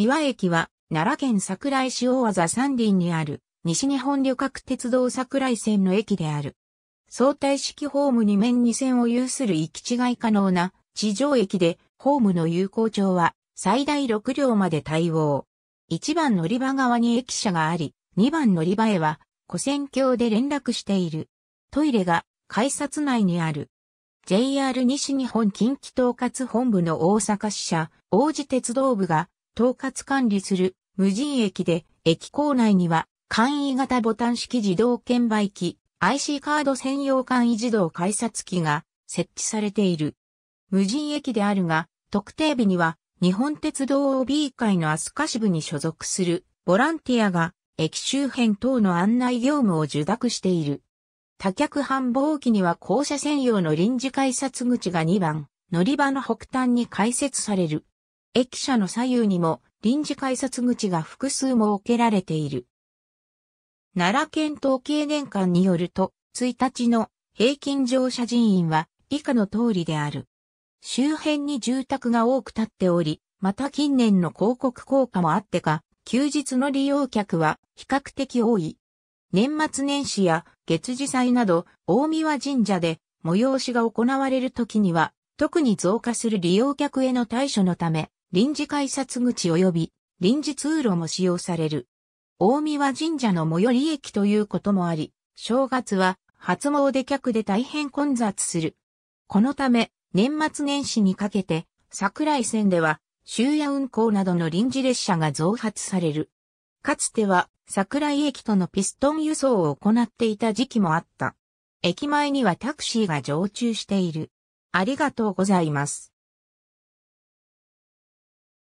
三輪駅は、奈良県桜井市大技三林にある、西日本旅客鉄道桜井線の駅である。相対式ホーム2面2線を有する行き違い可能な地上駅で、ホームの有効長は最大6両まで対応。1番乗り場側に駅舎があり、2番乗り場へは、古線橋で連絡している。トイレが改札内にある。JR 西日本近畿統括本部の大阪支社、王子鉄道部が統括管理する無人駅で、駅構内には簡易型ボタン式自動券売機、IC カード専用簡易自動改札機が設置されている。無人駅であるが、特定日には日本鉄道 OB 会の飛鳥支部に所属するボランティアが駅周辺等の案内業務を受諾している。多脚繁忙期には校舎専用の臨時改札口が2番、乗り場の北端に開設される。駅舎の左右にも臨時改札口が複数設けられている。奈良県統計年間によると、1日の平均乗車人員は以下の通りである。周辺に住宅が多く建っており、また近年の広告効果もあってか、休日の利用客は比較的多い。年末年始や月次祭など、大宮神社で催しが行われる時には、特に増加する利用客への対処のため、臨時改札口及び臨時通路も使用される。大宮神社の最寄り駅ということもあり、正月は初詣客で大変混雑する。このため、年末年始にかけて、桜井線では、終夜運行などの臨時列車が増発される。かつては、桜井駅とのピストン輸送を行っていた時期もあった。駅前にはタクシーが常駐している。ありがとうございます。